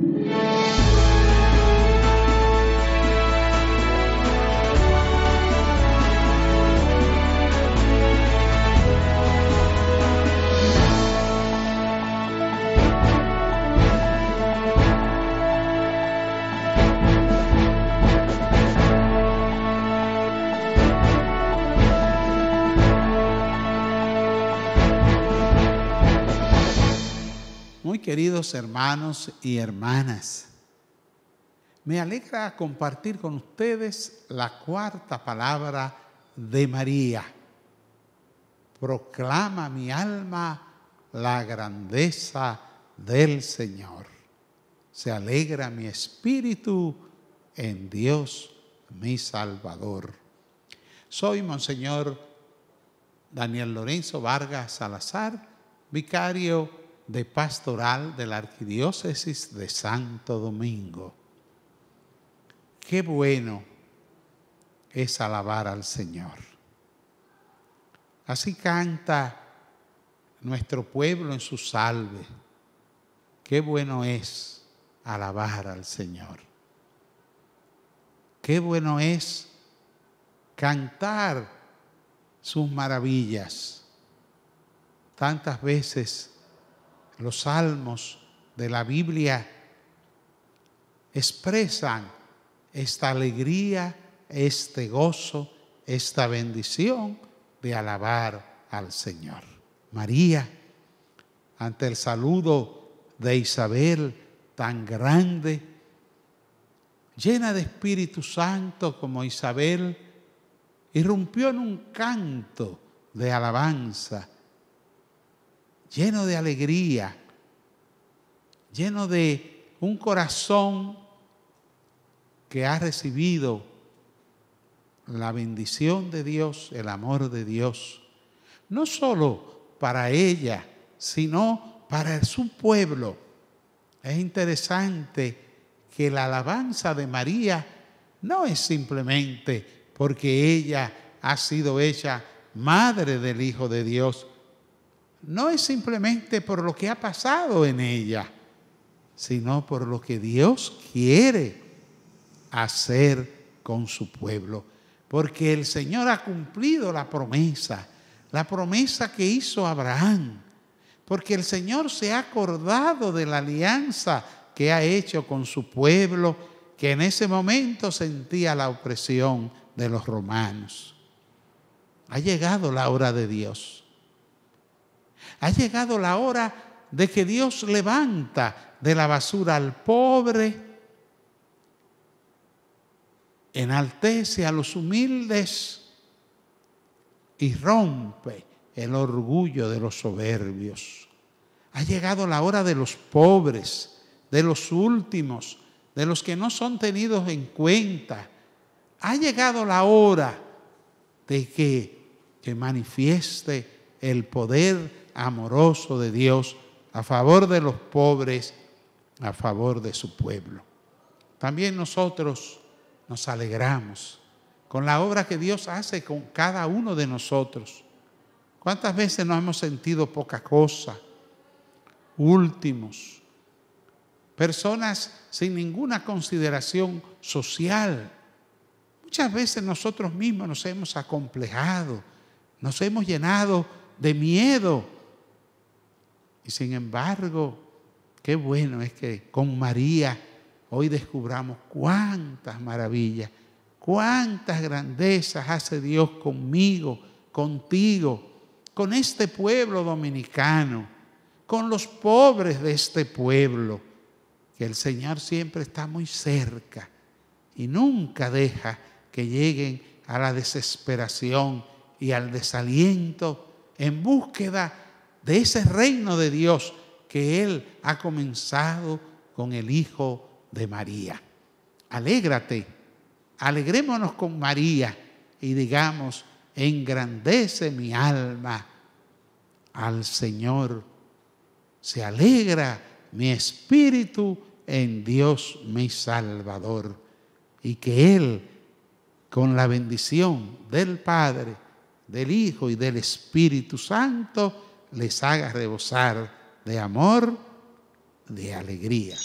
Thank you. Muy queridos hermanos y hermanas, me alegra compartir con ustedes la cuarta palabra de María. Proclama mi alma la grandeza del Señor. Se alegra mi espíritu en Dios mi Salvador. Soy Monseñor Daniel Lorenzo Vargas Salazar, vicario de pastoral de la Arquidiócesis de Santo Domingo. Qué bueno es alabar al Señor. Así canta nuestro pueblo en su salve. Qué bueno es alabar al Señor. Qué bueno es cantar sus maravillas. Tantas veces los salmos de la Biblia expresan esta alegría, este gozo, esta bendición de alabar al Señor. María, ante el saludo de Isabel tan grande, llena de Espíritu Santo como Isabel, irrumpió en un canto de alabanza lleno de alegría, lleno de un corazón que ha recibido la bendición de Dios, el amor de Dios, no solo para ella, sino para su pueblo. Es interesante que la alabanza de María no es simplemente porque ella ha sido hecha madre del Hijo de Dios, no es simplemente por lo que ha pasado en ella, sino por lo que Dios quiere hacer con su pueblo. Porque el Señor ha cumplido la promesa, la promesa que hizo Abraham. Porque el Señor se ha acordado de la alianza que ha hecho con su pueblo, que en ese momento sentía la opresión de los romanos. Ha llegado la hora de Dios. Ha llegado la hora de que Dios levanta de la basura al pobre, enaltece a los humildes y rompe el orgullo de los soberbios. Ha llegado la hora de los pobres, de los últimos, de los que no son tenidos en cuenta. Ha llegado la hora de que, manifieste el poder amoroso de Dios a favor de los pobres, a favor de su pueblo. También nosotros nos alegramos con la obra que Dios hace con cada uno de nosotros. ¿Cuántas veces nos hemos sentido poca cosa, últimos, personas sin ninguna consideración social? Muchas veces nosotros mismos nos hemos acomplejado, nos hemos llenado de miedo y sin embargo, qué bueno es que con María hoy descubramos cuántas maravillas, cuántas grandezas hace Dios conmigo, contigo, con este pueblo dominicano, con los pobres de este pueblo, que el Señor siempre está muy cerca y nunca deja que lleguen a la desesperación y al desaliento en búsqueda de ese reino de Dios que Él ha comenzado con el Hijo de María. Alégrate, alegrémonos con María y digamos, engrandece mi alma al Señor. Se alegra mi espíritu en Dios mi Salvador. Y que Él, con la bendición del Padre, del Hijo y del Espíritu Santo, les haga rebosar de amor, de alegría.